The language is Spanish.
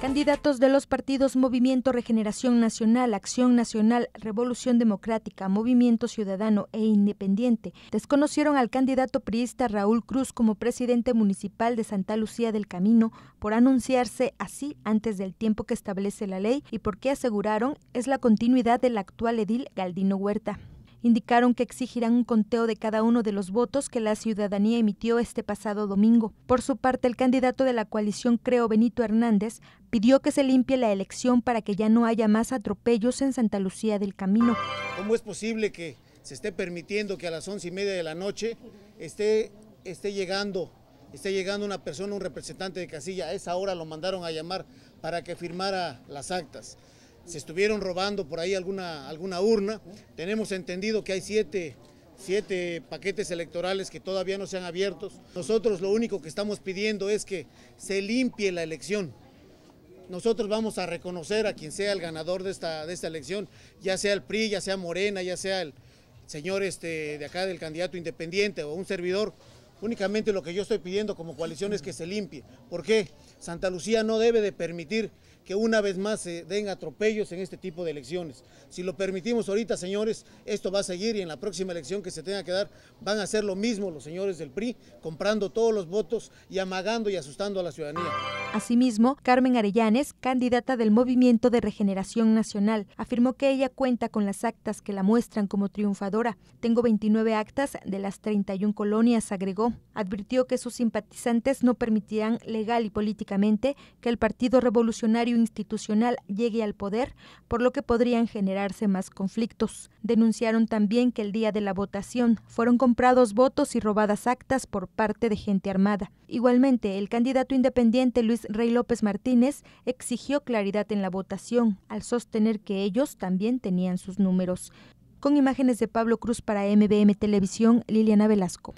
Candidatos de los partidos Movimiento Regeneración Nacional, Acción Nacional, Revolución Democrática, Movimiento Ciudadano e Independiente desconocieron al candidato priista Raúl Cruz como presidente municipal de Santa Lucía del Camino por anunciarse así antes del tiempo que establece la ley y porque aseguraron es la continuidad del actual edil Galdino Huerta indicaron que exigirán un conteo de cada uno de los votos que la ciudadanía emitió este pasado domingo. Por su parte, el candidato de la coalición Creo Benito Hernández pidió que se limpie la elección para que ya no haya más atropellos en Santa Lucía del Camino. ¿Cómo es posible que se esté permitiendo que a las once y media de la noche esté, esté llegando esté llegando una persona, un representante de casilla, a esa hora lo mandaron a llamar para que firmara las actas se estuvieron robando por ahí alguna, alguna urna. Tenemos entendido que hay siete, paquetes electorales que todavía no se han abierto. Nosotros lo único que estamos pidiendo es que se limpie la elección. Nosotros vamos a reconocer a quien sea el ganador de esta, de esta elección, ya sea el PRI, ya sea Morena, ya sea el señor este, de acá del candidato independiente o un servidor. Únicamente lo que yo estoy pidiendo como coalición es que se limpie. ¿Por qué? Santa Lucía no debe de permitir que una vez más se den atropellos en este tipo de elecciones. Si lo permitimos ahorita, señores, esto va a seguir y en la próxima elección que se tenga que dar van a hacer lo mismo los señores del PRI, comprando todos los votos y amagando y asustando a la ciudadanía. Asimismo, Carmen Arellanes, candidata del Movimiento de Regeneración Nacional, afirmó que ella cuenta con las actas que la muestran como triunfadora. Tengo 29 actas de las 31 colonias, agregó. Advirtió que sus simpatizantes no permitirán legal y políticamente que el Partido Revolucionario Institucional llegue al poder, por lo que podrían generarse más conflictos. Denunciaron también que el día de la votación fueron comprados votos y robadas actas por parte de gente armada. Igualmente, el candidato independiente Luis Rey López Martínez exigió claridad en la votación, al sostener que ellos también tenían sus números. Con imágenes de Pablo Cruz para MBM Televisión, Liliana Velasco.